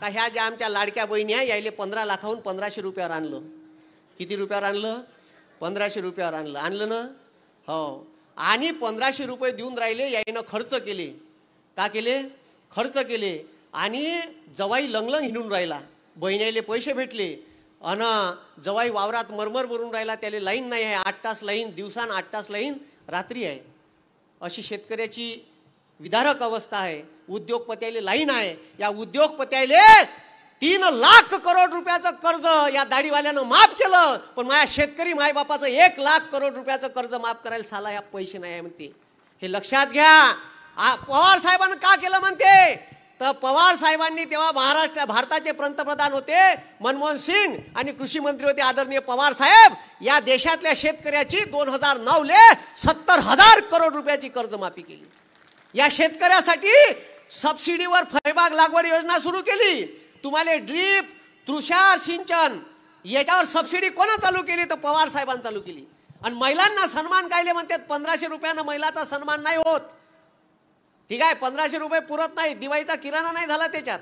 का ह्या ज्या आमच्या लाडक्या बहिणी आहे यायले पंधरा लाखाहून पंधराशे रुपयावर आणलं किती रुपयावर आणलं पंधराशे रुपयावर आणलं आणलं ना हो आणि पंधराशे रुपये देऊन राहिले यायनं खर्च केले का केले खर्च केले आणि जवाई लंगलंग हिंडून राहिला बहिणीले पैसे भेटले अन जवाई वावरात मरमर भरून राहिला त्याला लाईन नाही आहे आठ तास लाईन दिवसान आठ तास लाईन रात्री आहे अशी शेतकऱ्याची विदारक अवस्था आहे उद्योगपत्याले लाईन आहे या उद्योगपत्याले तीन लाख करोड रुपयाचं कर्ज या दाढीवाल्यानं माफ केलं पण माझ्या शेतकरी मायबापाचं एक लाख करोड रुपयाचं कर्ज माफ करायला साला या पैसे नाही म्हणते हे लक्षात घ्या पवार साहेबांनी का केलं म्हणते तर पवार साहेबांनी तेव्हा महाराष्ट्र भारताचे पंतप्रधान होते मनमोहन सिंग आणि कृषी मंत्री होते आदरणीय पवार साहेब या देशातल्या शेतकऱ्याची दोन हजार ले सत्तर हजार करोड रुपयाची कर्ज माफी केली या शेतकऱ्यासाठी सबसिडीवर फळबाग लागवड योजना सुरू केली तुम्हाला ड्रीप तुषार सिंचन याच्यावर सबसिडी कोणा चालू केली तर पवार साहेबांनी चालू केली आणि महिलांना सन्मान कायले म्हणतात पंधराशे रुपयानं महिलाचा सन्मान नाही होत ठीक आहे पंधराशे रुपये पुरत नाही दिवाळीचा किराणा नाही झाला त्याच्यात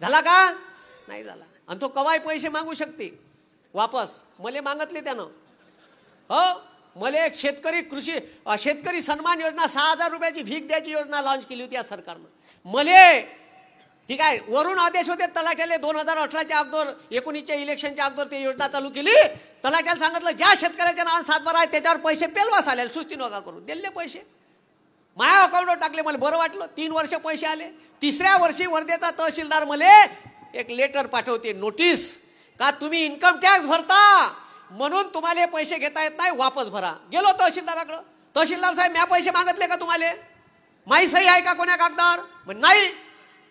झाला का नाही झाला आणि तो कवाय पैसे मागू शकते वापस मले मागतले त्यानं हो मले एक शेतकरी कृषी शेतकरी सन्मान योजना सहा हजार रुपयाची भीक द्यायची योजना लॉन्च केली होती या सरकारनं मले ठीक आहे वरून आदेश होते तलाठ्याने दोन हजार अठराच्या अगोदर एकोणीसच्या इलेक्शनच्या अगोदर ते योजना चालू केली तलाठ्याला सांगितलं ज्या शेतकऱ्याच्या नावानं सातबारा आहे त्याच्यावर पैसे पेलवास आले सुस्ती नका करू दिले पैसे माया अकाउंटवर टाकले मला बरं वाटलं तीन वर्ष पैसे आले तिसऱ्या वर्षी वर्धेचा तहसीलदार मले एक लेटर पाठवते नोटीस का तुम्ही इन्कम टॅक्स भरता म्हणून तुम्हाला पैसे घेता येत नाही वापस भरा गेलो तहसीलदाराकडं तहसीलदार साहेब म्या पैसे मागितले का तुम्हाला माई सही आहे का कोण्या कागदार पण नाही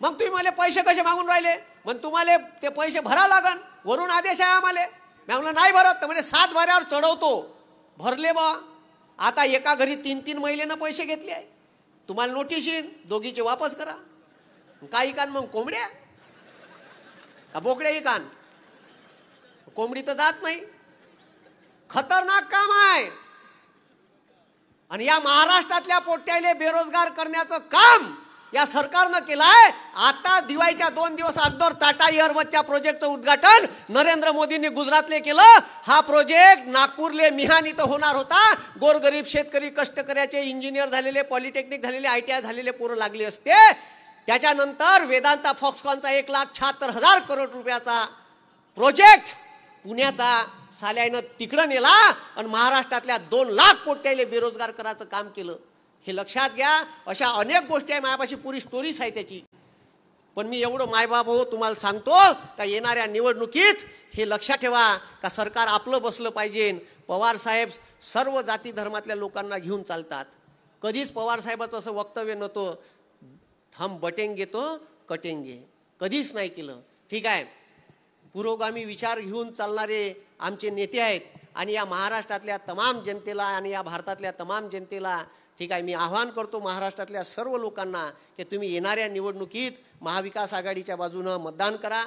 मग तुम्ही मला पैसे कसे मागून राहिले मग तुम्हाला ते पैसे भरा लागन वरून आदेश आहे आम्हाला मी म्हणलं नाही भरत तर म्हणजे सात वाऱ्यावर चढवतो भरले बा आता एका घरी तीन तीन महिलेनं पैसे घेतले आहे तुम्हाला नोटीस येईन दोघीचे वापस करा काही कान मग कोंबड्या का बोकड्या कान कोंबडी तर जात नाही खतरनाक काम आहे आणि या महाराष्ट्रातल्या पोट्याले बेरोजगार करण्याचं काम या सरकारनं केलंय आता दिवाळीच्या दोन दिवस अगोदर टाटा एअरबसच्या प्रोजेक्टचं उद्घाटन नरेंद्र मोदींनी गुजरातले केलं हा प्रोजेक्ट नागपूरले मिहान इथं होणार होता गोरगरीब शेतकरी कष्टकऱ्याचे इंजिनियर झालेले पॉलिटेक्निक झालेले आय टी आय झालेले पोरं लागले असते त्याच्यानंतर वेदांता फॉक्सकॉनचा एक लाख शहात्तर हजार करोड रुपयाचा प्रोजेक्ट पुण्याचा साल्यानं तिकडं नेला आणि महाराष्ट्रातल्या दोन लाख पोट्याले बेरोजगार करायचं काम केलं हे लक्षात घ्या अशा अनेक गोष्टी आहे मायापाशी पुरी स्टोरीज आहे त्याची पण मी एवढं मायबाप हो तुम्हाला सांगतो का येणाऱ्या निवडणुकीत हे लक्षात ठेवा का सरकार आपलं बसलं पाहिजे पवार साहेब सर्व जाती धर्मातल्या लोकांना घेऊन चालतात कधीच पवार साहेबाचं असं वक्तव्य नव्हतं हम बटेंगे तो कटेंगे कधीच नाही केलं ठीक आहे पुरोगामी विचार घेऊन चालणारे आमचे नेते आहेत आणि या महाराष्ट्रातल्या तमाम जनतेला आणि या भारतातल्या तमाम जनतेला ठीक आहे मी आव्हान करतो महाराष्ट्रातल्या सर्व लोकांना की तुम्ही येणाऱ्या निवडणुकीत महाविकास आघाडीच्या बाजूनं मतदान करा